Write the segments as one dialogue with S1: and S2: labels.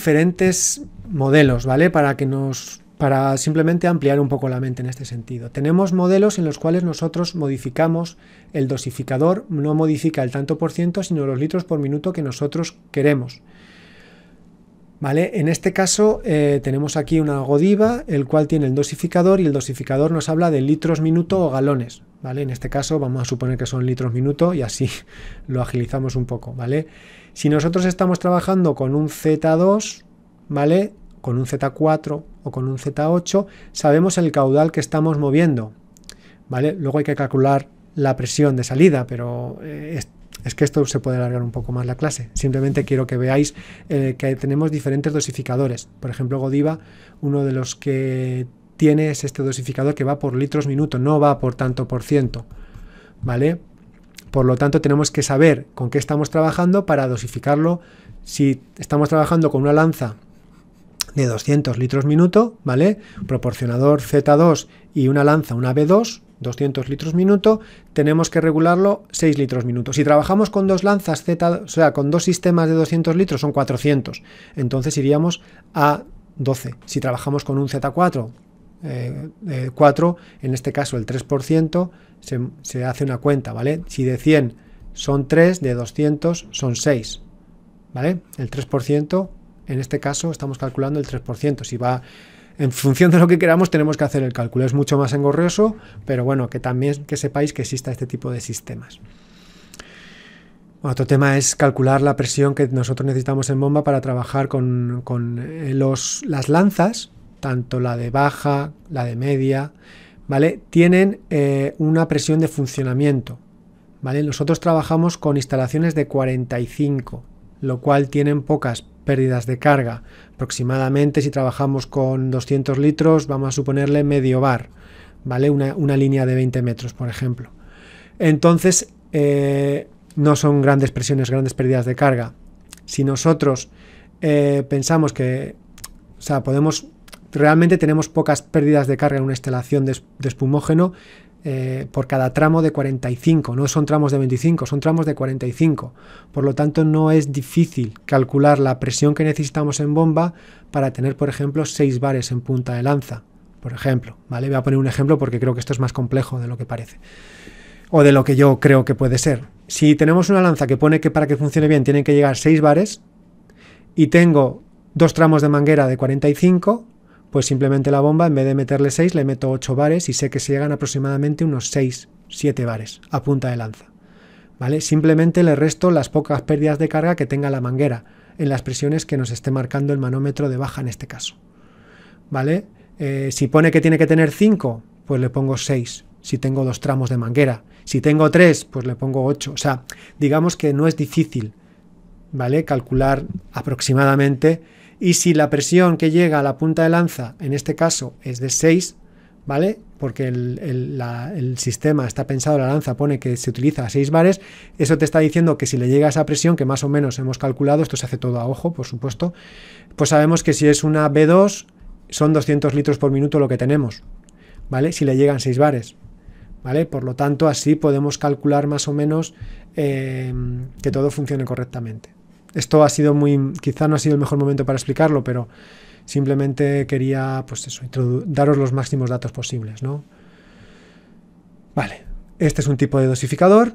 S1: diferentes modelos, ¿vale? Para que nos para simplemente ampliar un poco la mente en este sentido. Tenemos modelos en los cuales nosotros modificamos el dosificador, no modifica el tanto por ciento, sino los litros por minuto que nosotros queremos. ¿Vale? En este caso eh, tenemos aquí una godiva, el cual tiene el dosificador y el dosificador nos habla de litros minuto o galones. ¿vale? En este caso vamos a suponer que son litros minuto y así lo agilizamos un poco, ¿vale? Si nosotros estamos trabajando con un Z2, ¿vale? Con un Z4 o con un Z8, sabemos el caudal que estamos moviendo, ¿vale? Luego hay que calcular la presión de salida, pero eh, es, que esto se puede alargar un poco más la clase. Simplemente quiero que veáis eh, que tenemos diferentes dosificadores. Por ejemplo, Godiva, uno de los que tienes este dosificador que va por litros minuto, no va por tanto por ciento, ¿vale? Por lo tanto, tenemos que saber con qué estamos trabajando para dosificarlo. Si estamos trabajando con una lanza de 200 litros minuto, ¿vale? Proporcionador Z2 y una lanza, una B2, 200 litros minuto, tenemos que regularlo 6 litros minuto. Si trabajamos con dos lanzas Z, o sea, con dos sistemas de 200 litros, son 400. Entonces iríamos a 12. Si trabajamos con un Z4 4, eh, eh, en este caso el 3%, se, hace una cuenta, ¿vale? Si de 100 son 3, de 200 son 6, ¿vale? El 3%, en este caso estamos calculando el 3%, si va... En función de lo que queramos tenemos que hacer el cálculo. Es mucho más engorroso, pero bueno, que también que sepáis que exista este tipo de sistemas. Otro tema es calcular la presión que nosotros necesitamos en bomba para trabajar con, con eh, los, las lanzas, tanto la de baja, la de media, ¿vale? Tienen eh, una presión de funcionamiento, ¿vale? Nosotros trabajamos con instalaciones de 45, lo cual tienen pocas pérdidas de carga. Aproximadamente si trabajamos con 200 litros, vamos a suponerle medio bar, ¿vale? Una, línea de 20 metros, por ejemplo. Entonces, eh, no son grandes presiones, grandes pérdidas de carga. Si nosotros eh, pensamos que, o sea, podemos realmente tenemos pocas pérdidas de carga en una instalación de, espumógeno eh, por cada tramo de 45, no son tramos de 25, son tramos de 45. Por lo tanto, no es difícil calcular la presión que necesitamos en bomba para tener, por ejemplo, 6 bares en punta de lanza. Por ejemplo, ¿vale? Voy a poner un ejemplo porque creo que esto es más complejo de lo que parece. O de lo que yo creo que puede ser. Si tenemos una lanza que pone que para que funcione bien tienen que llegar 6 bares y tengo dos tramos de manguera de 45, pues simplemente la bomba, en vez de meterle 6, le meto 8 bares y sé que se llegan aproximadamente unos 6, 7 bares a punta de lanza. ¿Vale? Simplemente le resto las pocas pérdidas de carga que tenga la manguera en las presiones que nos esté marcando el manómetro de baja en este caso. ¿Vale? Eh, si pone que tiene que tener 5, pues le pongo 6 si tengo dos tramos de manguera. Si tengo 3, pues le pongo 8. O sea, digamos que no es difícil, ¿vale? Calcular aproximadamente y si la presión que llega a la punta de lanza, en este caso, es de 6, ¿vale? Porque el, sistema está pensado, la lanza pone que se utiliza a 6 bares, eso te está diciendo que si le llega esa presión, que más o menos hemos calculado, esto se hace todo a ojo, por supuesto, pues sabemos que si es una B2, son 200 litros por minuto lo que tenemos, ¿vale? Si le llegan 6 bares, ¿vale? Por lo tanto, así podemos calcular más o menos eh, que todo funcione correctamente esto ha sido muy, quizá no ha sido el mejor momento para explicarlo, pero simplemente quería, pues eso, daros los máximos datos posibles, ¿no? Vale, este es un tipo de dosificador.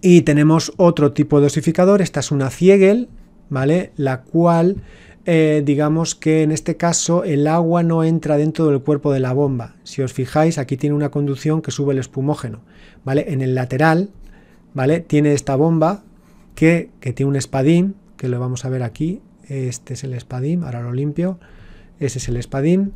S1: Y tenemos otro tipo de dosificador, esta es una ciegel, ¿vale? La cual, eh, digamos que en este caso el agua no entra dentro del cuerpo de la bomba. Si os fijáis, aquí tiene una conducción que sube el espumógeno, ¿vale? En el lateral, ¿vale? Tiene esta bomba, que, tiene un espadín, que lo vamos a ver aquí, este es el espadín, ahora lo limpio, ese es el espadín,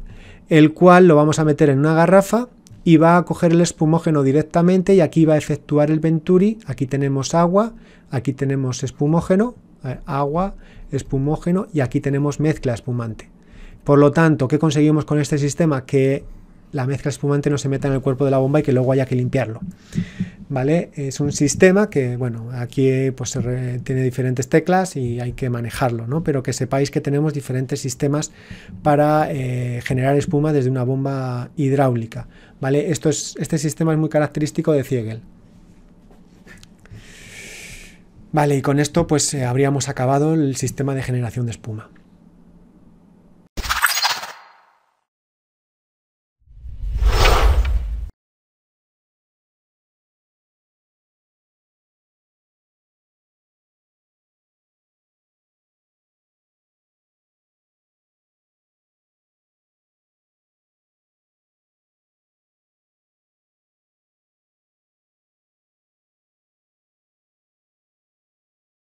S1: el cual lo vamos a meter en una garrafa y va a coger el espumógeno directamente y aquí va a efectuar el venturi, aquí tenemos agua, aquí tenemos espumógeno, eh, agua, espumógeno y aquí tenemos mezcla espumante. Por lo tanto, ¿qué conseguimos con este sistema? Que la mezcla espumante no se meta en el cuerpo de la bomba y que luego haya que limpiarlo. ¿vale? Es un sistema que, bueno, aquí eh, pues tiene diferentes teclas y hay que manejarlo, ¿no? Pero que sepáis que tenemos diferentes sistemas para eh, generar espuma desde una bomba hidráulica, ¿vale? Esto es, este sistema es muy característico de Ziegel. Vale, y con esto pues eh, habríamos acabado el sistema de generación de espuma.